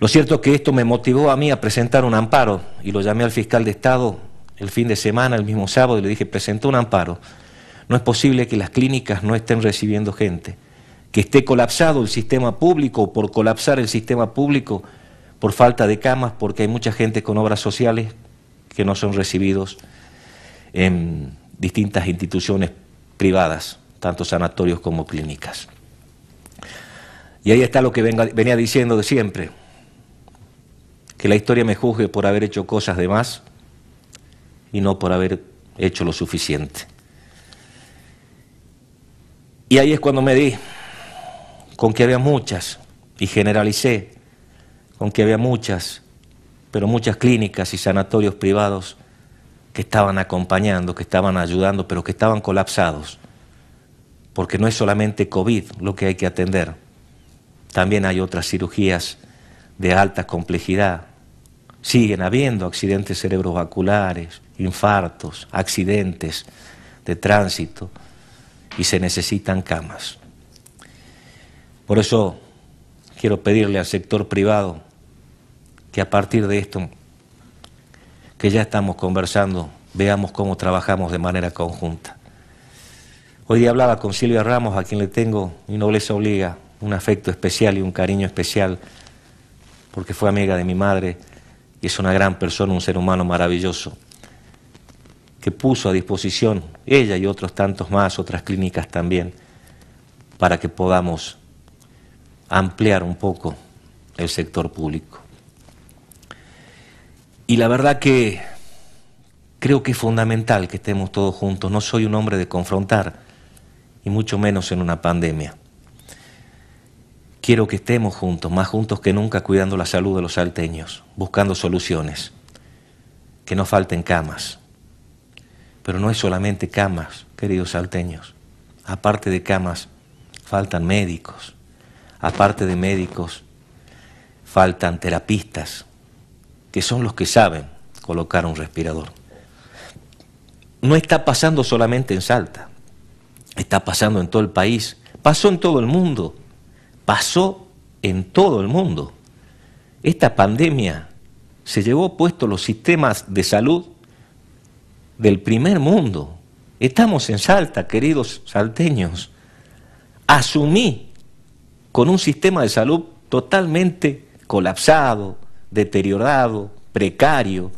Lo cierto es que esto me motivó a mí a presentar un amparo y lo llamé al fiscal de Estado el fin de semana, el mismo sábado, y le dije, presentó un amparo. No es posible que las clínicas no estén recibiendo gente, que esté colapsado el sistema público por colapsar el sistema público por falta de camas, porque hay mucha gente con obras sociales que no son recibidos en distintas instituciones privadas, tanto sanatorios como clínicas. Y ahí está lo que venía diciendo de siempre, que la historia me juzgue por haber hecho cosas de más y no por haber hecho lo suficiente. Y ahí es cuando me di con que había muchas, y generalicé, con que había muchas, pero muchas clínicas y sanatorios privados que estaban acompañando, que estaban ayudando, pero que estaban colapsados, porque no es solamente COVID lo que hay que atender, también hay otras cirugías de alta complejidad, Siguen habiendo accidentes cerebrovasculares, infartos, accidentes de tránsito y se necesitan camas. Por eso quiero pedirle al sector privado que a partir de esto que ya estamos conversando, veamos cómo trabajamos de manera conjunta. Hoy día hablaba con Silvia Ramos, a quien le tengo mi nobleza obliga, un afecto especial y un cariño especial, porque fue amiga de mi madre y es una gran persona, un ser humano maravilloso, que puso a disposición ella y otros tantos más, otras clínicas también, para que podamos ampliar un poco el sector público. Y la verdad que creo que es fundamental que estemos todos juntos. No soy un hombre de confrontar, y mucho menos en una pandemia. Quiero que estemos juntos, más juntos que nunca, cuidando la salud de los salteños, buscando soluciones, que no falten camas. Pero no es solamente camas, queridos salteños. Aparte de camas, faltan médicos. Aparte de médicos, faltan terapistas, que son los que saben colocar un respirador. No está pasando solamente en Salta, está pasando en todo el país, pasó en todo el mundo pasó en todo el mundo. Esta pandemia se llevó puesto los sistemas de salud del primer mundo. Estamos en Salta, queridos salteños. Asumí con un sistema de salud totalmente colapsado, deteriorado, precario,